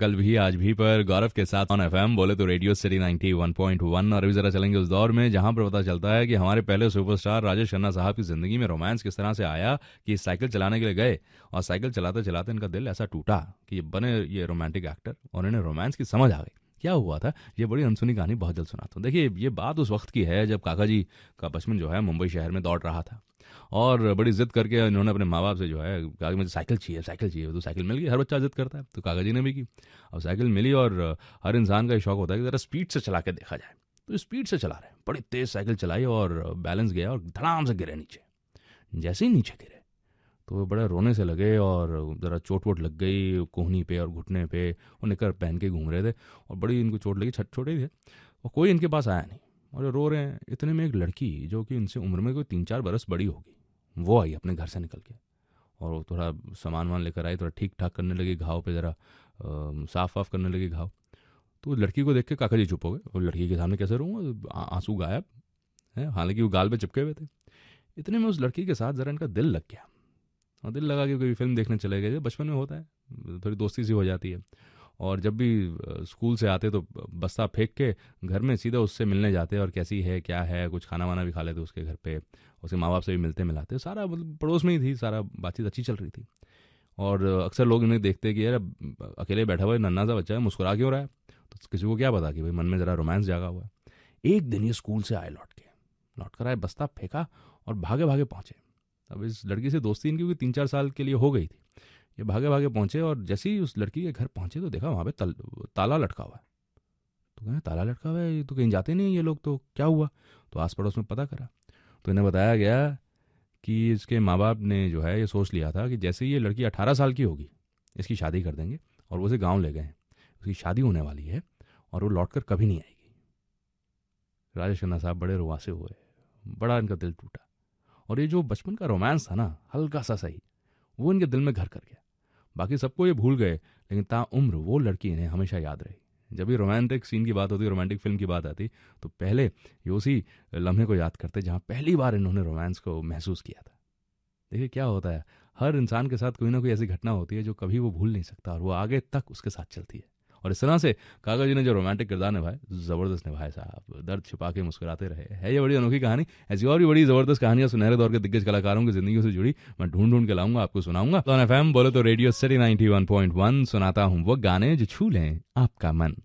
कल भी आज भी पर गौरव के साथ ऑन एफएम बोले तो रेडियो सिटी 91.1 और अभी जरा चलेंगे उस दौर में जहां पर पता चलता है कि हमारे पहले सुपरस्टार राजेश खन्ना साहब की जिंदगी में रोमांस किस तरह से आया कि साइकिल चलाने के लिए गए और साइकिल चलाते चलाते इनका दिल ऐसा टूटा कि ये बने ये रोमांटिक एक्टर और इन्हें रोमांस की समझ आ गई क्या हुआ था ये बड़ी अनसुनी कहानी बहुत जल्द सुनाता हूँ देखिए ये बात उस वक्त की है जब काका जी का बचपन जो है मुंबई शहर में दौड़ रहा था और बड़ी जिद करके इन्होंने अपने माँ बाप से जो है कहा कि मुझे साइकिल चाहिए साइकिल चाहिए तो साइकिल मिल गई हर बच्चा जिद करता है तो काका जी ने भी की अब साइकिल मिली और हर इंसान का ये शौक होता है कि ज़रा स्पीड से चला के देखा जाए तो स्पीड से चला रहे बड़ी तेज़ साइकिल चलाई और बैलेंस गया और धड़ाम से गिरे नीचे जैसे ही नीचे गिरे तो वो बड़े रोने से लगे और ज़रा चोट वोट लग गई कोहनी पे और घुटने पे वो निकर पहन के घूम रहे थे और बड़ी इनको चोट लगी छट छोटे थे और कोई इनके पास आया नहीं और रो रहे हैं इतने में एक लड़की जो कि उनसे उम्र में कोई तीन चार बरस बड़ी होगी वो आई अपने घर से निकल के और वो थोड़ा सामान वामान लेकर आई थोड़ा ठीक ठाक करने लगी घाव पे ज़रा साफ वाफ करने लगी घाव तो उस लड़की को देख के काका जी चुप हो गए और लड़की के सामने कैसे रहूँगा आंसू गायब है हालांकि वो गाल पर चिपके हुए थे इतने में उस लड़की के साथ ज़रा इनका दिल लग गया और दिल लगा कि कोई फिल्म देखने चले गए बचपन में होता है थोड़ी दोस्ती सी हो जाती है और जब भी स्कूल से आते तो बस्ता फेंक के घर में सीधा उससे मिलने जाते और कैसी है क्या है कुछ खाना वाना भी खा लेते उसके घर पे उसके माँ बाप से भी मिलते मिलाते सारा मतलब पड़ोस में ही थी सारा बातचीत अच्छी चल रही थी और अक्सर लोग इन्हें देखते कि यार अकेले बैठा हुआ है नन्ना सा बच्चा है मुस्कुरा क्यों रहा है तो किसी को क्या पता कि भाई मन में ज़रा रोमांस जागा हुआ है एक दिन ये स्कूल से आए लौट के लौट कर आए बस्ता फेंका और भागे भागे पहुँचे अब इस लड़की से दोस्ती इनकी तीन चार साल के लिए हो गई थी ये भागे भागे पहुंचे और जैसे ही उस लड़की के घर पहुंचे तो देखा वहाँ पे तल, ताला लटका हुआ है तो कहें ताला लटका हुआ है तो कहीं जाते नहीं ये लोग तो क्या हुआ तो आस पड़ोस में पता करा तो इन्हें बताया गया कि इसके माँ बाप ने जो है ये सोच लिया था कि जैसे ये लड़की अठारह साल की होगी इसकी शादी कर देंगे और उसे गाँव ले गए उसकी शादी होने वाली है और वो लौट कर कभी नहीं आएगी राजेश खन्ना साहब बड़े रुआसे हुए बड़ा इनका दिल टूटा और ये जो बचपन का रोमांस था ना हल्का सा सही वो इनके दिल में घर कर गया बाकी सबको ये भूल गए लेकिन ता उम्र वो लड़की इन्हें हमेशा याद रही जब भी रोमांटिक सीन की बात होती रोमांटिक फिल्म की बात आती तो पहले ये उसी लम्हे को याद करते जहाँ पहली बार इन्होंने रोमांस को महसूस किया था देखिए क्या होता है हर इंसान के साथ कोई ना कोई ऐसी घटना होती है जो कभी वो भूल नहीं सकता और वो आगे तक उसके साथ चलती है और इस तरह से काका जी ने जो रोमांटिक किरदार निभाए ज़बरदस्त निभाए साहब दर्द छिपा के मुस्कुराते रहे है ये बड़ी अनोखी कहानी ऐसी और भी बड़ी ज़बरदस्त कहानियां सुनहरे दौर के दिग्गज कलाकारों की जिंदगी से जुड़ी मैं ढूंढ ढूंढ के लाऊंगा आपको सुनाऊंगा तो एफ बोले तो रेडियो सिटी नाइनटी सुनाता हूँ वो गाने जो छू लें आपका मन